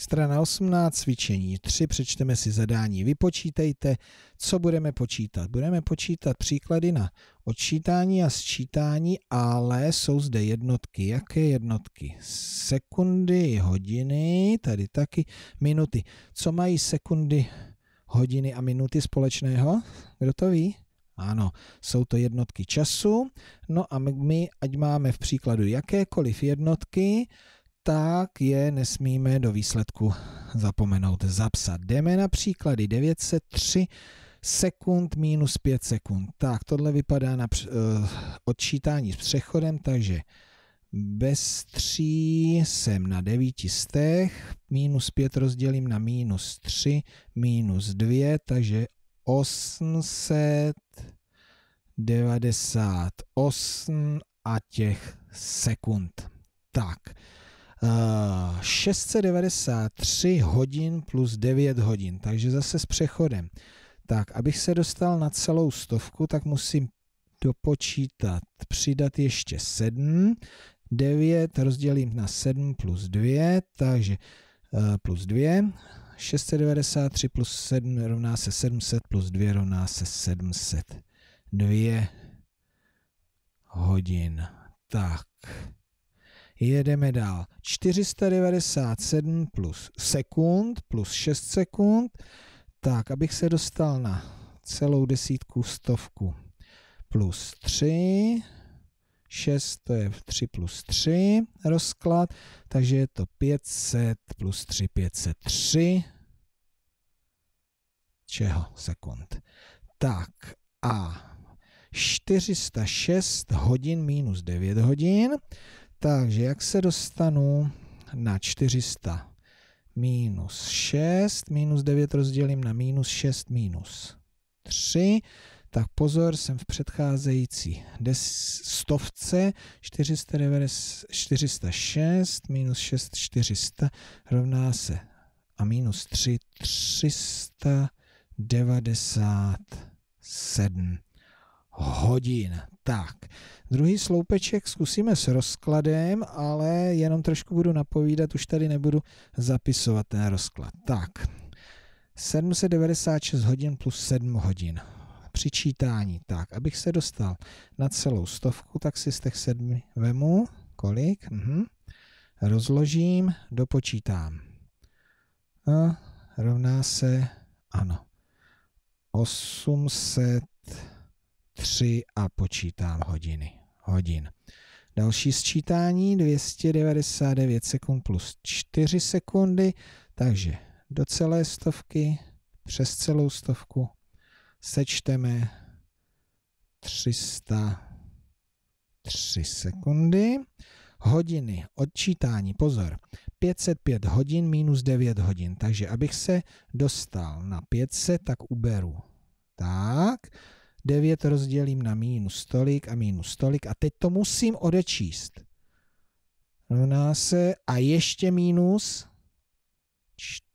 Strana 18, cvičení 3, přečteme si zadání. Vypočítejte, co budeme počítat. Budeme počítat příklady na odčítání a sčítání, ale jsou zde jednotky. Jaké jednotky? Sekundy, hodiny, tady taky minuty. Co mají sekundy, hodiny a minuty společného? Kdo to ví? Ano, jsou to jednotky času. No a my, ať máme v příkladu jakékoliv jednotky, tak je nesmíme do výsledku zapomenout zapsat. Jdeme na příklady 903 sekund minus 5 sekund. Tak, tohle vypadá na eh, odčítání s přechodem, takže bez 3 jsem na 9 stech, minus 5 rozdělím na minus 3, minus 2, takže 898 a těch sekund. Tak. 693 hodin plus 9 hodin, takže zase s přechodem. Tak, abych se dostal na celou stovku, tak musím dopočítat, přidat ještě 7, 9 rozdělím na 7 plus 2, takže eh, plus 2, 693 plus 7 rovná se 700 plus 2 rovná se 702 hodin. Tak. Jedeme dál. 497 plus sekund, plus 6 sekund. Tak, abych se dostal na celou desítku stovku. Plus 3, 6 to je 3 plus 3 rozklad, takže je to 500 plus 3, 503 čeho sekund. Tak a 406 hodin minus 9 hodin, takže jak se dostanu na 400? Minus 6, minus 9 rozdělím na minus 6, minus 3. Tak pozor, jsem v předcházející stovce 490, 406 minus 6 400 rovná se a minus 3 397 hodin. Tak, druhý sloupeček zkusíme s rozkladem, ale jenom trošku budu napovídat, už tady nebudu zapisovat ten rozklad. Tak, 796 hodin plus 7 hodin přičítání. Tak, abych se dostal na celou stovku, tak si z těch sedmi vemu, kolik, mhm. rozložím, dopočítám. A rovná se, ano, 800 3 a počítám hodiny. Hodin. Další sčítání 299 sekund plus 4 sekundy, takže do celé stovky, přes celou stovku sečteme 303 sekundy. Hodiny odčítání, pozor, 505 hodin minus 9 hodin, takže abych se dostal na 500, tak uberu. Tak, 9 rozdělím na minus tolik a minus tolik a teď to musím odečíst. Rovná se a ještě minus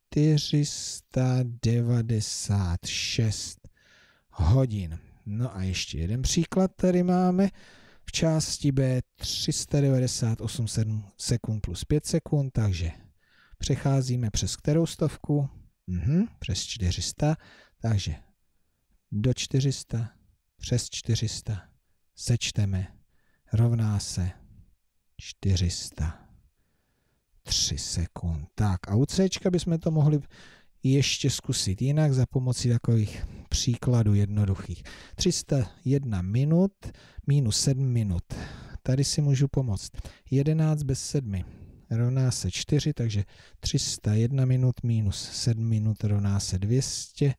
496 hodin. No a ještě jeden příklad tady máme. V části B 398 sekund plus 5 sekund, takže přecházíme přes kterou stovku? Mhm, přes 400, takže do 400, přes 400, sečteme, rovná se 400. 3 sekund. Tak a u C bychom to mohli ještě zkusit jinak za pomocí takových příkladů jednoduchých. 301 minut minus 7 minut. Tady si můžu pomoct. 11 bez 7 rovná se 4, takže 301 minut minus 7 minut rovná se 200.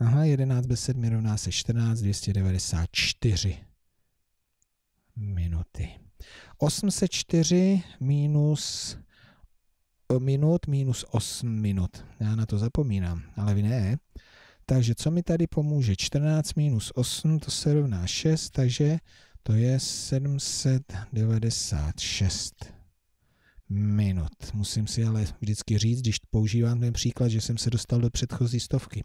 Aha, 11 bez 7 rovná se 14, 294 minuty. 804 minus minut minus 8 minut. Já na to zapomínám, ale vy ne. Takže co mi tady pomůže? 14 minus 8, to se rovná 6, takže to je 796 minut. Musím si ale vždycky říct, když používám ten příklad, že jsem se dostal do předchozí stovky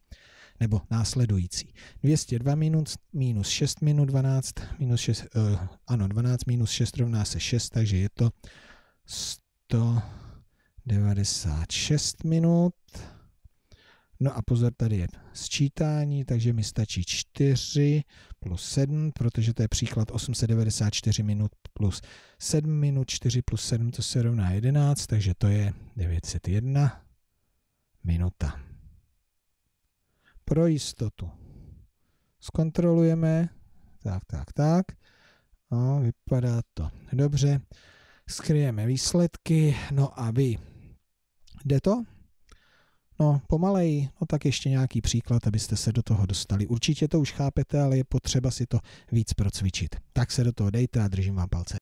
nebo následující. 202 minus, minus 6 minus 12, minus 6, uh, eh, ano, 12 minus 6 rovná se 6, takže je to 196 minut. No a pozor, tady je sčítání, takže mi stačí 4 plus 7, protože to je příklad 894 minut plus 7 minut, 4 plus 7, to se rovná 11, takže to je 901 minuta pro jistotu. Zkontrolujeme, tak, tak, tak. No, vypadá to dobře. Skryjeme výsledky, no a vy. Jde to? No, pomalej, no tak ještě nějaký příklad, abyste se do toho dostali. Určitě to už chápete, ale je potřeba si to víc procvičit. Tak se do toho dejte a držím vám palce.